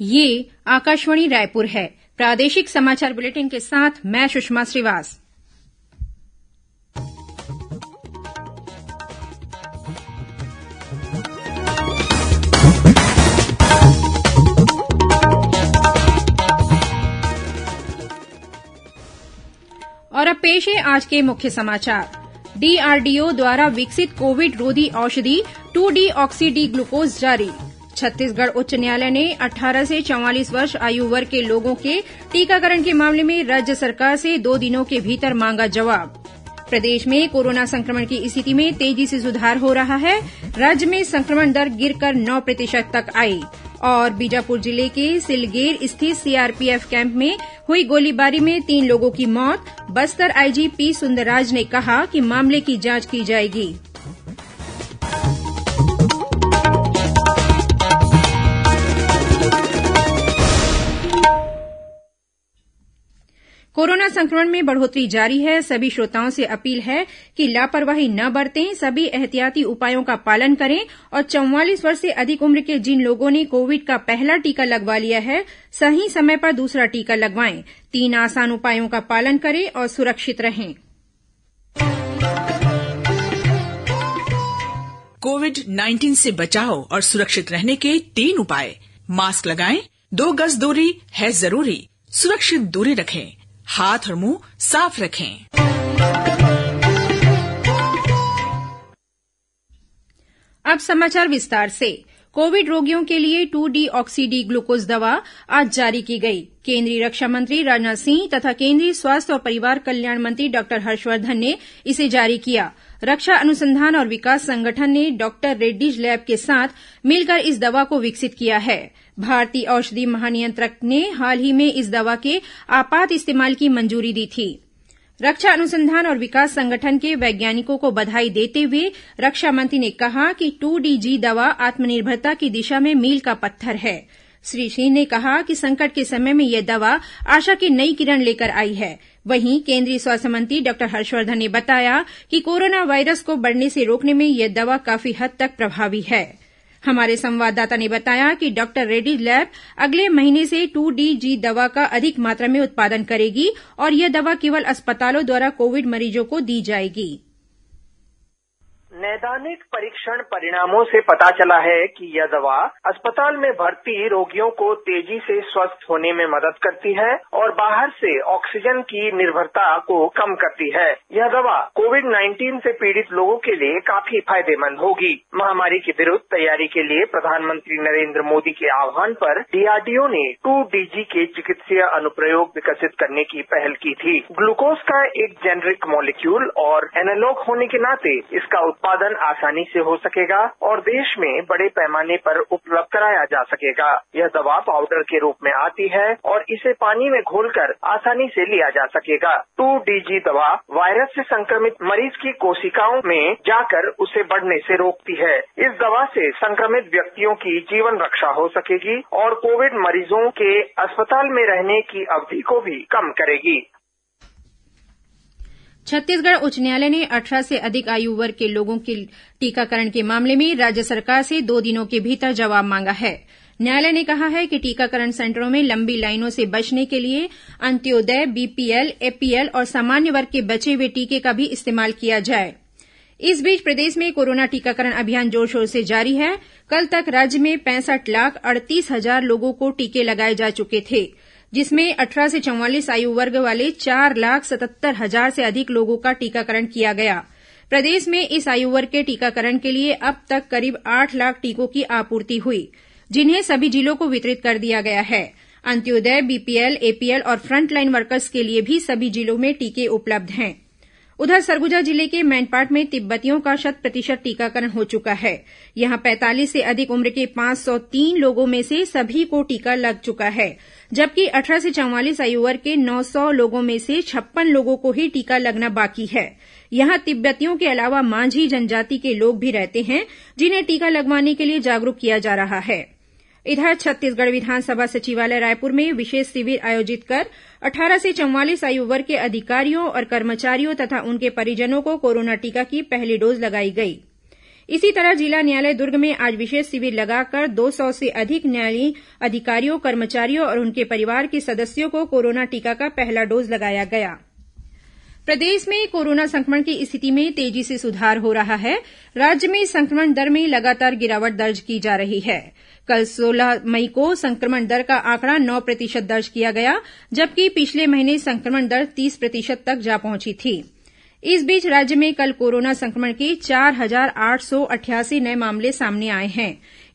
ये आकाशवाणी रायपुर है प्रादेशिक समाचार बुलेटिन के साथ मैं सुषमा श्रीवास और अब पेश है आज के मुख्य समाचार डीआरडीओ द्वारा विकसित कोविड रोधी औषधि टू डी ऑक्सीडी ग्लूकोज जारी छत्तीसगढ़ उच्च न्यायालय ने 18 से 44 वर्ष आयु वर्ग के लोगों के टीकाकरण के मामले में राज्य सरकार से दो दिनों के भीतर मांगा जवाब प्रदेश में कोरोना संक्रमण की स्थिति में तेजी से सुधार हो रहा है राज्य में संक्रमण दर गिरकर नौ प्रतिशत तक आई और बीजापुर जिले के सिलगेर स्थित सीआरपीएफ कैंप में हुई गोलीबारी में तीन लोगों की मौत बस्तर आईजी पी सुंदरराज ने कहा कि मामले की जांच की जाएगी कोरोना संक्रमण में बढ़ोतरी जारी है सभी श्रोताओं से अपील है कि लापरवाही न बरतें सभी एहतियाती उपायों का पालन करें और चौवालीस वर्ष से अधिक उम्र के जिन लोगों ने कोविड का पहला टीका लगवा लिया है सही समय पर दूसरा टीका लगवाएं तीन आसान उपायों का पालन करें और सुरक्षित रहें कोविड 19 से बचाव और सुरक्षित रहने के तीन उपाय मास्क लगाएं दो गज दूरी है जरूरी सुरक्षित दूरी रखें हाथ और मुंह साफ रखें अब समाचार विस्तार से कोविड रोगियों के लिए टू डी ऑक्सीडी ग्लूकोज दवा आज जारी की गई केंद्रीय रक्षा मंत्री राजनाथ सिंह तथा केंद्रीय स्वास्थ्य और परिवार कल्याण मंत्री डॉक्टर हर्षवर्धन ने इसे जारी किया रक्षा अनुसंधान और विकास संगठन ने डॉक्टर रेड्डीज लैब के साथ मिलकर इस दवा को विकसित किया है भारतीय औषधि महानियंत्रक ने हाल ही में इस दवा के आपात इस्तेमाल की मंजूरी दी थी रक्षा अनुसंधान और विकास संगठन के वैज्ञानिकों को बधाई देते हुए रक्षा मंत्री ने कहा कि टू डी जी दवा आत्मनिर्भरता की दिशा में मील का पत्थर है श्री सिंह ने कहा कि संकट के समय में यह दवा आशा की नई किरण लेकर आई है वहीं केंद्रीय स्वास्थ्य मंत्री डॉक्टर हर्षवर्धन ने बताया कि कोरोना वायरस को बढ़ने से रोकने में यह दवा काफी हद तक प्रभावी है हमारे संवाददाता ने बताया कि डॉक्टर रेड्डी लैब अगले महीने से टू डी जी दवा का अधिक मात्रा में उत्पादन करेगी और यह दवा केवल अस्पतालों द्वारा कोविड मरीजों को दी जाएगी नैदानिक परीक्षण परिणामों से पता चला है कि यह दवा अस्पताल में भर्ती रोगियों को तेजी से स्वस्थ होने में मदद करती है और बाहर से ऑक्सीजन की निर्भरता को कम करती है यह दवा कोविड 19 से पीड़ित लोगों के लिए काफी फायदेमंद होगी महामारी के विरुद्ध तैयारी के लिए प्रधानमंत्री नरेंद्र मोदी के आह्वान पर डीआरडीओ ने टू डीजी के चिकित्सीय अनुप्रयोग विकसित करने की पहल की थी ग्लूकोज का एक जेनरिक मॉलिक्यूल और एनालॉग होने के नाते इसका उत्पादन उत्पादन आसानी से हो सकेगा और देश में बड़े पैमाने पर उपलब्ध कराया जा सकेगा यह दवा पाउडर के रूप में आती है और इसे पानी में घोलकर आसानी से लिया जा सकेगा टू डीजी दवा वायरस से संक्रमित मरीज की कोशिकाओं में जाकर उसे बढ़ने से रोकती है इस दवा से संक्रमित व्यक्तियों की जीवन रक्षा हो सकेगी और कोविड मरीजों के अस्पताल में रहने की अवधि को भी कम करेगी छत्तीसगढ़ उच्च न्यायालय ने अठारह से अधिक आयु वर्ग के लोगों के टीकाकरण के मामले में राज्य सरकार से दो दिनों के भीतर जवाब मांगा है न्यायालय ने कहा है कि टीकाकरण सेंटरों में लंबी लाइनों से बचने के लिए अंत्योदय बीपीएल एपीएल और सामान्य वर्ग के बचे हुए टीके का भी इस्तेमाल किया जाए इस बीच प्रदेश में कोरोना टीकाकरण अभियान जोर शोर से जारी है कल तक राज्य में पैंसठ लाख अड़तीस हजार लोगों को टीके लगाए जा चुके थे जिसमें अट्ठारह से चौवालीस आयु वर्ग वाले चार लाख सतहत्तर हजार से अधिक लोगों का टीकाकरण किया गया प्रदेश में इस आयु वर्ग के टीकाकरण के लिए अब तक करीब आठ लाख टीकों की आपूर्ति हुई जिन्हें सभी जिलों को वितरित कर दिया गया है अंत्योदय बीपीएल एपीएल और फ्रंटलाइन वर्कर्स के लिए भी सभी जिलों में टीके उपलब्ध हैं उधर सरगुजा जिले के मैनपाट में तिब्बतियों का शत प्रतिशत टीकाकरण हो चुका है यहां पैंतालीस से अधिक उम्र के पांच सौ तीन लोगों में से सभी को टीका लग चुका है जबकि 18 से चौवालीस आयु वर्ग के नौ सौ लोगों में से छप्पन लोगों को ही टीका लगना बाकी है यहां तिब्बतियों के अलावा मांझी जनजाति के लोग भी रहते हैं जिन्हें टीका लगवाने के लिए जागरूक किया जा रहा है इधर छत्तीसगढ़ विधानसभा सचिवालय रायपुर में विशेष शिविर आयोजित कर अट्ठारह से चौवालीस आयु वर्ग के अधिकारियों और कर्मचारियों तथा उनके परिजनों को कोरोना टीका की पहली डोज लगाई गई इसी तरह जिला न्यायालय दुर्ग में आज विशेष शिविर लगाकर दो सौ से अधिक न्यायालयीन अधिकारियों कर्मचारियों और उनके परिवार के सदस्यों को कोरोना टीका का पहला डोज लगाया गया प्रदेश में कोरोना संक्रमण की स्थिति में तेजी से सुधार हो रहा है राज्य में संक्रमण दर में लगातार गिरावट दर्ज की जा रही है कल सोलह मई को संक्रमण दर का आंकड़ा नौ प्रतिशत दर्ज किया गया जबकि पिछले महीने संक्रमण दर तीस प्रतिशत तक जा पहुंची थी इस बीच राज्य में कल कोरोना संक्रमण के चार हजार आठ सौ नये मामले सामने आए हैं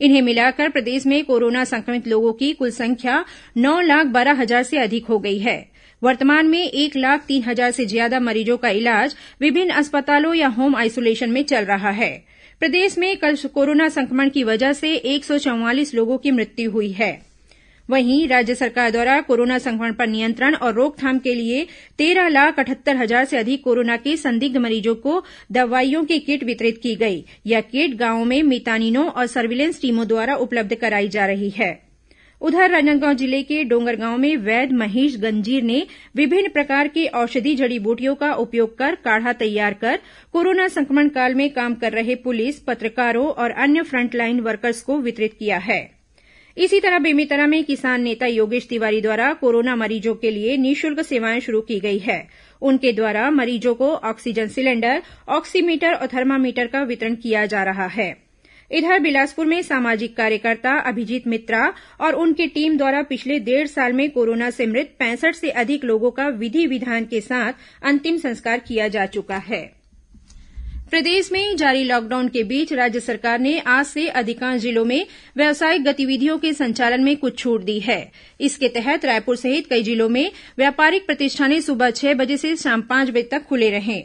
इन्हें मिलाकर प्रदेश में कोरोना संक्रमित लोगों की कुल संख्या नौ लाख बारह हजार से अधिक हो गई है वर्तमान में एक लाख तीन हजार से ज्यादा मरीजों का इलाज विभिन्न अस्पतालों या होम आइसोलेशन में चल रहा है प्रदेश में कल कोरोना संक्रमण की वजह से एक सौ लोगों की मृत्यु हुई है वहीं राज्य सरकार द्वारा कोरोना संक्रमण पर नियंत्रण और रोकथाम के लिए तेरह लाख अठहत्तर हजार से अधिक कोरोना के संदिग्ध मरीजों को दवाइयों की किट वितरित की गई यह किट गांवों में मितानिनों और सर्विलेंस टीमों द्वारा उपलब्ध कराई जा रही है उधर राजनांदगांव जिले के डोंगरगांव में वैद्य महेश गंजीर ने विभिन्न प्रकार के औषधि जड़ी बूटियों का उपयोग कर काढ़ा तैयार कर कोरोना संक्रमण काल में काम कर रहे पुलिस पत्रकारों और अन्य फ्रंटलाइन वर्कर्स को वितरित किया है इसी तरह बेमेतरा में किसान नेता योगेश तिवारी द्वारा कोरोना मरीजों के लिए निःशुल्क सेवाएं शुरू की गई है उनके द्वारा मरीजों को ऑक्सीजन सिलेंडर ऑक्सीमीटर और थर्मामीटर का वितरण किया जा रहा है इधर बिलासपुर में सामाजिक कार्यकर्ता अभिजीत मित्रा और उनकी टीम द्वारा पिछले डेढ़ साल में कोरोना से मृत पैंसठ से अधिक लोगों का विधि विधान के साथ अंतिम संस्कार किया जा चुका है प्रदेश में जारी लॉकडाउन के बीच राज्य सरकार ने आज से अधिकांश जिलों में व्यावसायिक गतिविधियों के संचालन में कुछ छूट दी है इसके तहत रायपुर सहित कई जिलों में व्यापारिक प्रतिष्ठानें सुबह छह बजे से शाम पांच बजे तक खुले रहे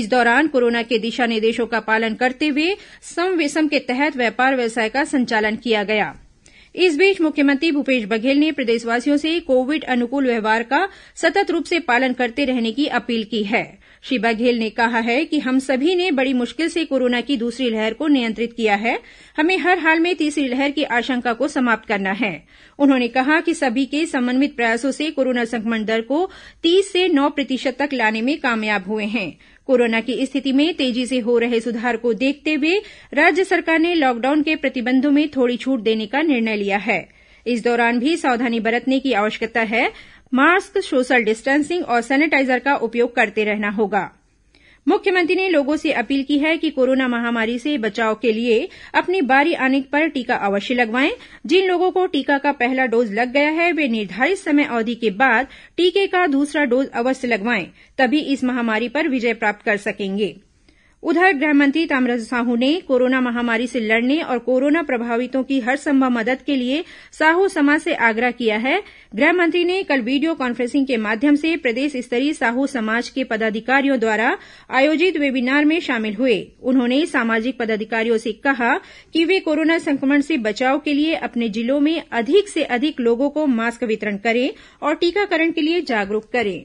इस दौरान कोरोना के दिशा निर्देशों का पालन करते हुए सम विषम के तहत व्यापार व्यवसाय का संचालन किया गया इस बीच मुख्यमंत्री भूपेश बघेल ने प्रदेशवासियों से कोविड अनुकूल व्यवहार का सतत रूप से पालन करते रहने की अपील की है श्री बघेल ने कहा है कि हम सभी ने बड़ी मुश्किल से कोरोना की दूसरी लहर को नियंत्रित किया है हमें हर हाल में तीसरी लहर की आशंका को समाप्त करना है उन्होंने कहा कि सभी के समन्वित प्रयासों से कोरोना संक्रमण दर को तीस से नौ प्रतिशत तक लाने में कामयाब हुए हैं कोरोना की स्थिति में तेजी से हो रहे सुधार को देखते हुए राज्य सरकार ने लॉकडाउन के प्रतिबंधों में थोड़ी छूट देने का निर्णय लिया है इस दौरान भी सावधानी बरतने की आवश्यकता है मास्क सोशल डिस्टेंसिंग और सैनिटाइजर का उपयोग करते रहना होगा मुख्यमंत्री ने लोगों से अपील की है कि कोरोना महामारी से बचाव के लिए अपनी बारी आने पर टीका अवश्य लगवाएं जिन लोगों को टीका का पहला डोज लग गया है वे निर्धारित समय अवधि के बाद टीके का दूसरा डोज अवश्य लगवाएं तभी इस महामारी पर विजय प्राप्त कर सकेंगे उधर गृह मंत्री ताम्रध्वज साहू ने कोरोना महामारी से लड़ने और कोरोना प्रभावितों की हरसंभव मदद के लिए साहू समाज से आग्रह किया है गृह मंत्री ने कल वीडियो कॉन्फ्रेंसिंग के माध्यम से प्रदेश स्तरीय साहू समाज के पदाधिकारियों द्वारा आयोजित वेबिनार में शामिल हुए उन्होंने सामाजिक पदाधिकारियों से कहा कि वे कोरोना संक्रमण से बचाव के लिए अपने जिलों में अधिक से अधिक लोगों को मास्क वितरण करें और टीकाकरण के लिए जागरूक करें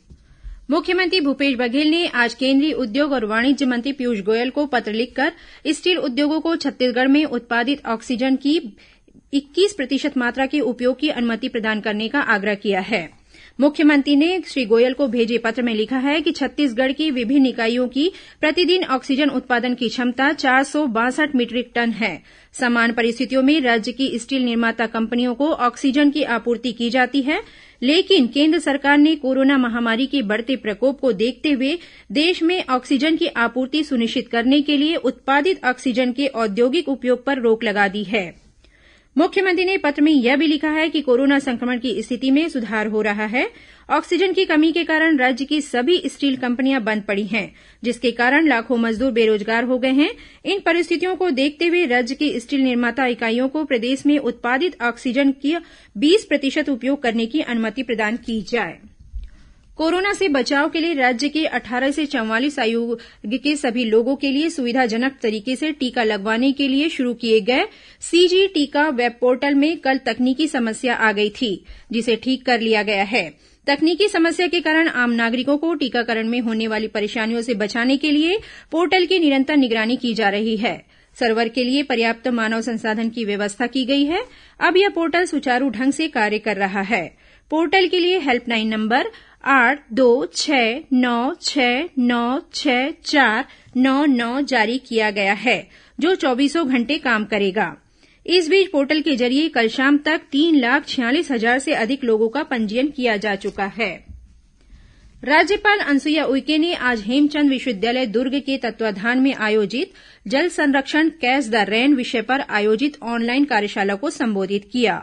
मुख्यमंत्री भूपेश बघेल ने आज केंद्रीय उद्योग और वाणिज्य मंत्री पीयूष गोयल को पत्र लिखकर स्टील उद्योगों को छत्तीसगढ़ में उत्पादित ऑक्सीजन की इक्कीस प्रतिशत मात्रा के उपयोग की अनुमति प्रदान करने का आग्रह किया है मुख्यमंत्री ने श्री गोयल को भेजे पत्र में लिखा है कि छत्तीसगढ़ की विभिन्न इकाइयों की प्रतिदिन ऑक्सीजन उत्पादन की क्षमता चार सौ बासठ मीटरिक टन है समान परिस्थितियों में राज्य की स्टील निर्माता कंपनियों को ऑक्सीजन की आपूर्ति की जाती है लेकिन केन्द्र सरकार ने कोरोना महामारी के बढ़ते प्रकोप को देखते हुए देश में ऑक्सीजन की आपूर्ति सुनिश्चित करने के लिए उत्पादित ऑक्सीजन के औद्योगिक उपयोग पर रोक लगा दी है मुख्यमंत्री ने पत्र में यह भी लिखा है कि कोरोना संक्रमण की स्थिति में सुधार हो रहा है ऑक्सीजन की कमी के कारण राज्य की सभी स्टील कंपनियां बंद पड़ी हैं जिसके कारण लाखों मजदूर बेरोजगार हो गए हैं इन परिस्थितियों को देखते हुए राज्य की स्टील निर्माता इकाइयों को प्रदेश में उत्पादित ऑक्सीजन का बीस प्रतिशत उपयोग करने की अनुमति प्रदान की जाएगी कोरोना से बचाव के लिए राज्य के 18 से चौवालीस आयु के सभी लोगों के लिए सुविधाजनक तरीके से टीका लगवाने के लिए शुरू किए गए सीजी टीका वेब पोर्टल में कल तकनीकी समस्या आ गई थी जिसे ठीक कर लिया गया है तकनीकी समस्या के कारण आम नागरिकों को टीकाकरण में होने वाली परेशानियों से बचाने के लिए पोर्टल की निरंतर निगरानी की जा रही है सर्वर के लिए पर्याप्त मानव संसाधन की व्यवस्था की गई है अब यह पोर्टल सुचारू ढंग से कार्य कर रहा है पोर्टल के लिए हेल्पलाइन नंबर आठ दो छह नौ छह नौ छ चार नौ नौ जारी किया गया है जो चौबीसों घंटे काम करेगा इस बीच पोर्टल के जरिए कल शाम तक तीन लाख छियालीस हजार से अधिक लोगों का पंजीयन किया जा चुका है राज्यपाल अनुसुईया उइके ने आज हेमचंद विश्वविद्यालय दुर्ग के तत्वाधान में आयोजित जल संरक्षण कैच द रैन विषय पर आयोजित ऑनलाइन कार्यशाला को संबोधित किया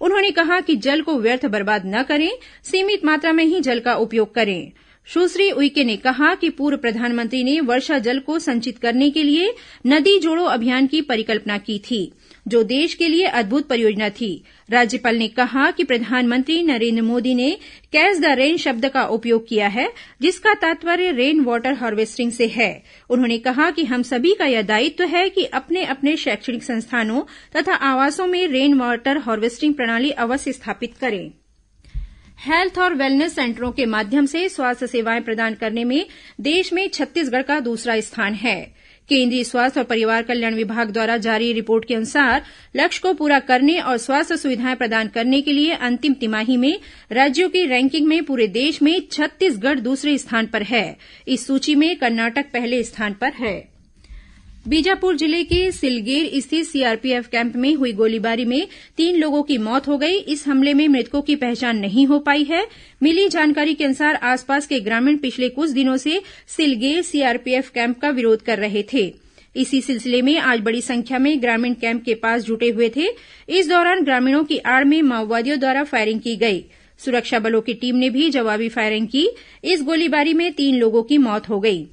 उन्होंने कहा कि जल को व्यर्थ बर्बाद न करें सीमित मात्रा में ही जल का उपयोग करें सुश्री उइके ने कहा कि पूर्व प्रधानमंत्री ने वर्षा जल को संचित करने के लिए नदी जोड़ो अभियान की परिकल्पना की थी जो देश के लिए अद्भुत परियोजना थी राज्यपाल ने कहा कि प्रधानमंत्री नरेन्द्र मोदी ने कैच द रेन शब्द का उपयोग किया है जिसका तात्पर्य रेन वाटर हार्वेस्टिंग से है उन्होंने कहा कि हम सभी का यह दायित्व है कि अपने अपने शैक्षणिक संस्थानों तथा आवासों में रेन वाटर हार्वेस्टिंग प्रणाली अवश्य स्थापित करें हेल्थ और वेलनेस सेंटरों के माध्यम से स्वास्थ्य सेवाएं प्रदान करने में देश में छत्तीसगढ़ का दूसरा स्थान है केंद्रीय स्वास्थ्य और परिवार कल्याण विभाग द्वारा जारी रिपोर्ट के अनुसार लक्ष्य को पूरा करने और स्वास्थ्य सुविधाएं प्रदान करने के लिए अंतिम तिमाही में राज्यों की रैंकिंग में पूरे देश में छत्तीसगढ़ दूसरे स्थान पर है इस सूची में कर्नाटक पहले स्थान पर है बीजापुर जिले के सिलगेर स्थित सीआरपीएफ कैम्प में हुई गोलीबारी में तीन लोगों की मौत हो गई इस हमले में मृतकों की पहचान नहीं हो पाई है मिली जानकारी के अनुसार आसपास के ग्रामीण पिछले कुछ दिनों से सिलगेर सीआरपीएफ कैम्प का विरोध कर रहे थे इसी सिलसिले में आज बड़ी संख्या में ग्रामीण कैम्प के पास जुटे हुए थे इस दौरान ग्रामीणों की आड़ में माओवादियों द्वारा फायरिंग की गई सुरक्षा बलों की टीम ने भी जवाबी फायरिंग की इस गोलीबारी में तीन लोगों की मौत हो गई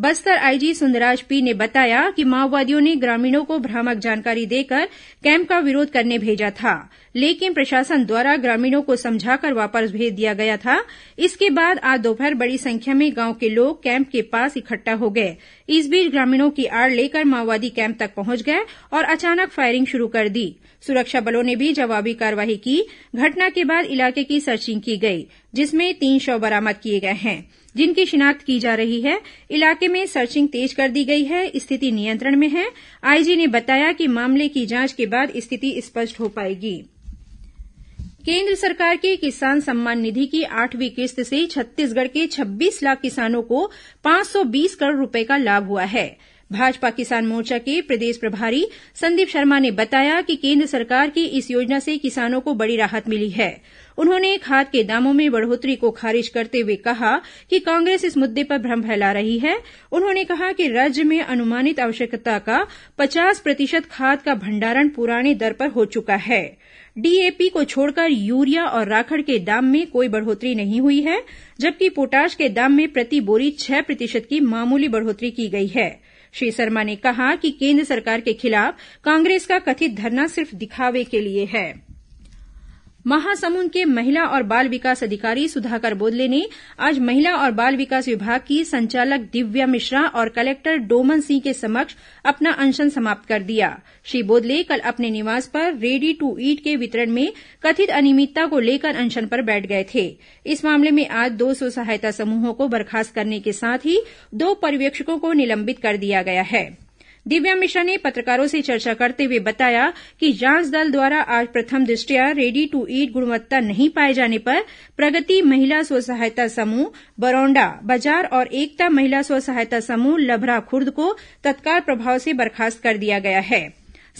बस्तर आईजी सुंदरराज पी ने बताया कि माओवादियों ने ग्रामीणों को भ्रामक जानकारी देकर कैंप का विरोध करने भेजा था लेकिन प्रशासन द्वारा ग्रामीणों को समझाकर वापस भेज दिया गया था इसके बाद आज दोपहर बड़ी संख्या में गांव के लोग कैंप के पास इकट्ठा हो गए इस बीच ग्रामीणों की आड़ लेकर माओवादी कैंप तक पहुंच गए और अचानक फायरिंग शुरू कर दी सुरक्षा बलों ने भी जवाबी कार्रवाई की घटना के बाद इलाके की सर्चिंग की गई जिसमें तीन शव बरामद किए गए हैं जिनकी शिनाख्त की जा रही है इलाके में सर्चिंग तेज कर दी गई है स्थिति नियंत्रण में है आईजी ने बताया कि मामले की जांच के बाद स्थिति स्पष्ट हो पाएगी केन्द्र सरकार की किसान सम्मान निधि की आठवीं किस्त से छत्तीसगढ़ के छब्बीस लाख किसानों को पांच सौ बीस करोड़ रूपये का लाभ हुआ है भाजपा किसान मोर्चा के प्रदेश प्रभारी संदीप शर्मा ने बताया कि केन्द्र सरकार की इस योजना से किसानों को बड़ी राहत मिली है उन्होंने खाद के दामों में बढ़ोतरी को खारिज करते हुए कहा कि कांग्रेस इस मुद्दे पर भ्रम फैला रही है उन्होंने कहा कि राज्य में अनुमानित आवश्यकता का पचास प्रतिशत खाद का भंडारण पुराने दर पर हो चुका है डीएपी को छोड़कर यूरिया और राखड़ के दाम में कोई बढ़ोतरी नहीं हुई है जबकि पोटाश के दाम में प्रति बोरी छह प्रतिशत की मामूली बढ़ोतरी की गई है श्री शर्मा ने कहा कि केन्द्र सरकार के खिलाफ कांग्रेस का कथित धरना सिर्फ दिखावे के लिए है महासमुंद के महिला और बाल विकास अधिकारी सुधाकर बोदले ने आज महिला और बाल विकास विभाग की संचालक दिव्या मिश्रा और कलेक्टर डोमन सिंह के समक्ष अपना अनशन समाप्त कर दिया श्री बोदले कल अपने निवास पर रेडी टू ईट के वितरण में कथित अनियमितता को लेकर अनशन पर बैठ गए थे इस मामले में आज दो स्व सहायता समूहों को बर्खास्त करने के साथ ही दो पर्यवेक्षकों को निलंबित कर दिया गया है दिव्या मिश्रा ने पत्रकारों से चर्चा करते हुए बताया कि जांच दल द्वारा आज प्रथम दृष्टया रेडी टू ईट गुणवत्ता नहीं पाए जाने पर प्रगति महिला स्व सहायता समूह बरौंडा बाजार और एकता महिला स्व सहायता समूह लभरा खुर्द को तत्काल प्रभाव से बर्खास्त कर दिया गया है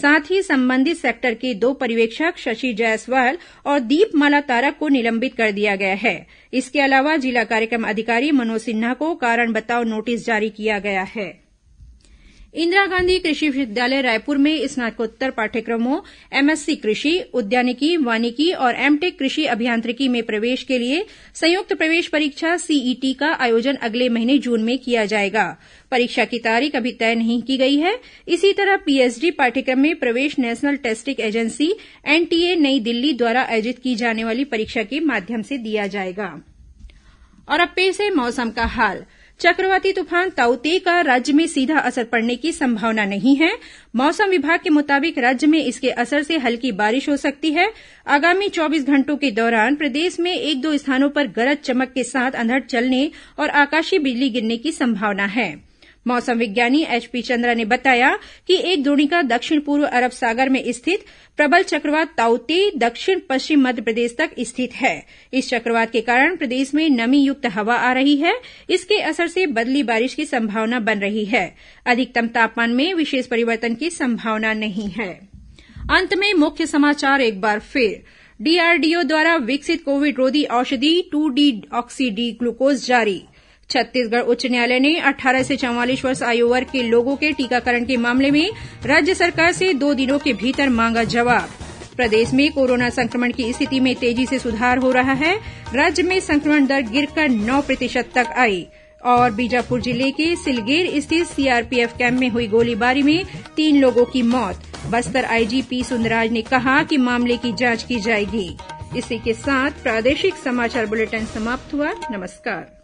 साथ ही संबंधित सेक्टर के दो पर्यवेक्षक शशि जायसवाल और दीप माला तारक को निलंबित कर दिया गया है इसके अलावा जिला कार्यक्रम अधिकारी मनोज सिन्हा को कारण बताओ नोटिस जारी किया गया है इंदिरा गांधी कृषि विश्वविद्यालय रायपुर में स्नातकोत्तर पाठ्यक्रमों एमएससी कृषि उद्यानिकी वानिकी और एमटेक कृषि अभियांत्रिकी में प्रवेश के लिए संयुक्त प्रवेश परीक्षा सीईटी e का आयोजन अगले महीने जून में किया जाएगा परीक्षा की तारीख अभी तय नहीं की गई है इसी तरह पीएचडी पाठ्यक्रम में प्रवेश नेशनल टेस्टिंग एजेंसी एनटीए नई दिल्ली द्वारा आयोजित की जाने वाली परीक्षा के माध्यम से दिया जाएगा और अब पेश है मौसम का हाल चक्रवाती तूफान ताउते का राज्य में सीधा असर पड़ने की संभावना नहीं है मौसम विभाग के मुताबिक राज्य में इसके असर से हल्की बारिश हो सकती है आगामी चौबीस घंटों के दौरान प्रदेश में एक दो स्थानों पर गरज चमक के साथ अंधड़ चलने और आकाशीय बिजली गिरने की संभावना है मौसम विज्ञानी एचपी चंद्रा ने बताया कि एक द्रोणिका दक्षिण पूर्व अरब सागर में स्थित प्रबल चक्रवात ताउते दक्षिण पश्चिम मध्यप्रदेश तक स्थित है इस चक्रवात के कारण प्रदेश में नमी युक्त हवा आ रही है इसके असर से बदली बारिश की संभावना बन रही है अधिकतम तापमान में विशेष परिवर्तन की संभावना नहीं है अंत में मुख्य समाचार एक बार फिर डीआरडीओ द्वारा विकसित कोविड रोधी औषधि टू डी ऑक्सीडी ग्लूकोज जारी छत्तीसगढ़ उच्च न्यायालय ने अट्ठारह से चौवालीस वर्ष आयु वर्ग के लोगों के टीकाकरण के मामले में राज्य सरकार से दो दिनों के भीतर मांगा जवाब प्रदेश में कोरोना संक्रमण की स्थिति में तेजी से सुधार हो रहा है राज्य में संक्रमण दर गिरकर नौ प्रतिशत तक आई और बीजापुर जिले के सिलगेर स्थित सीआरपीएफ कैंप में हुई गोलीबारी में तीन लोगों की मौत बस्तर आईजी पी सुंदराज ने कहा कि मामले की जांच की जाएगी इसी के साथ प्रादेशिक समाचार बुलेटिन समाप्त हुआ नमस्कार